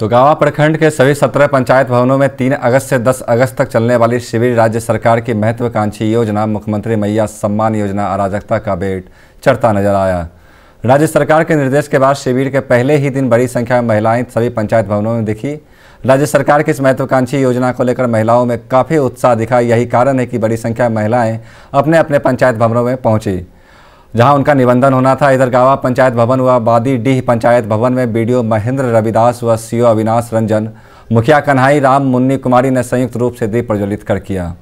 तो गावा प्रखंड के सभी सत्रह पंचायत भवनों में तीन अगस्त से दस अगस्त तक चलने वाली शिविर राज्य सरकार की महत्वाकांक्षी योजना मुख्यमंत्री मैया सम्मान योजना अराजकता का बेट चढ़ता नजर आया राज्य सरकार के निर्देश के बाद शिविर के पहले ही दिन बड़ी संख्या में महिलाएं सभी पंचायत भवनों में दिखी राज्य सरकार की इस महत्वाकांक्षी योजना को लेकर महिलाओं में काफ़ी उत्साह दिखा यही कारण है कि बड़ी संख्या में महिलाएं अपने अपने पंचायत भवनों में पहुंची जहां उनका निबंधन होना था इधर गावा पंचायत भवन व बादी डीह पंचायत भवन में बीडीओ महेंद्र रविदास व सीओ अविनाश रंजन मुखिया कन्हई राम मुन्नी कुमारी ने संयुक्त रूप से दीप प्रज्वलित कर किया